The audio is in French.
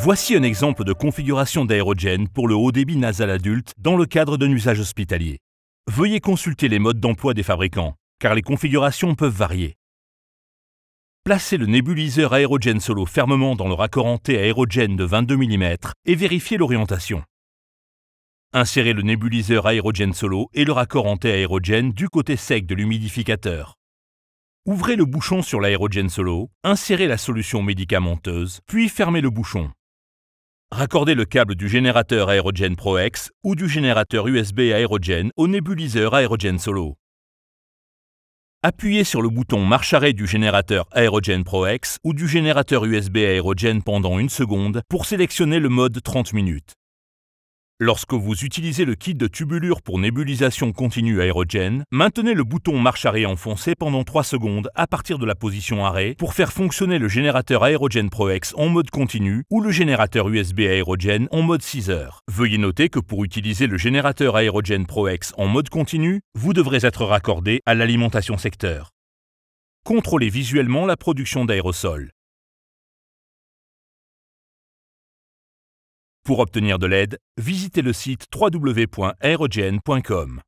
Voici un exemple de configuration d'aérogène pour le haut débit nasal adulte dans le cadre d'un usage hospitalier. Veuillez consulter les modes d'emploi des fabricants, car les configurations peuvent varier. Placez le nébuliseur aérogène solo fermement dans le raccord T aérogène de 22 mm et vérifiez l'orientation. Insérez le nébuliseur aérogène solo et le raccord T aérogène du côté sec de l'humidificateur. Ouvrez le bouchon sur l'aérogène solo, insérez la solution médicamenteuse, puis fermez le bouchon. Raccordez le câble du générateur Pro Pro-X ou du générateur USB Aerogen au nébuliseur Aerogen Solo. Appuyez sur le bouton marche arrêt du générateur Pro Pro-X ou du générateur USB Aerogen pendant une seconde pour sélectionner le mode 30 minutes. Lorsque vous utilisez le kit de tubulure pour nébulisation continue aérogène, maintenez le bouton marche arrêt enfoncé pendant 3 secondes à partir de la position arrêt pour faire fonctionner le générateur aérogène ProX en mode continu ou le générateur USB aérogène en mode 6 heures. Veuillez noter que pour utiliser le générateur aérogène ProX en mode continu, vous devrez être raccordé à l'alimentation secteur. Contrôlez visuellement la production d'aérosols. Pour obtenir de l'aide, visitez le site www.aerogen.com.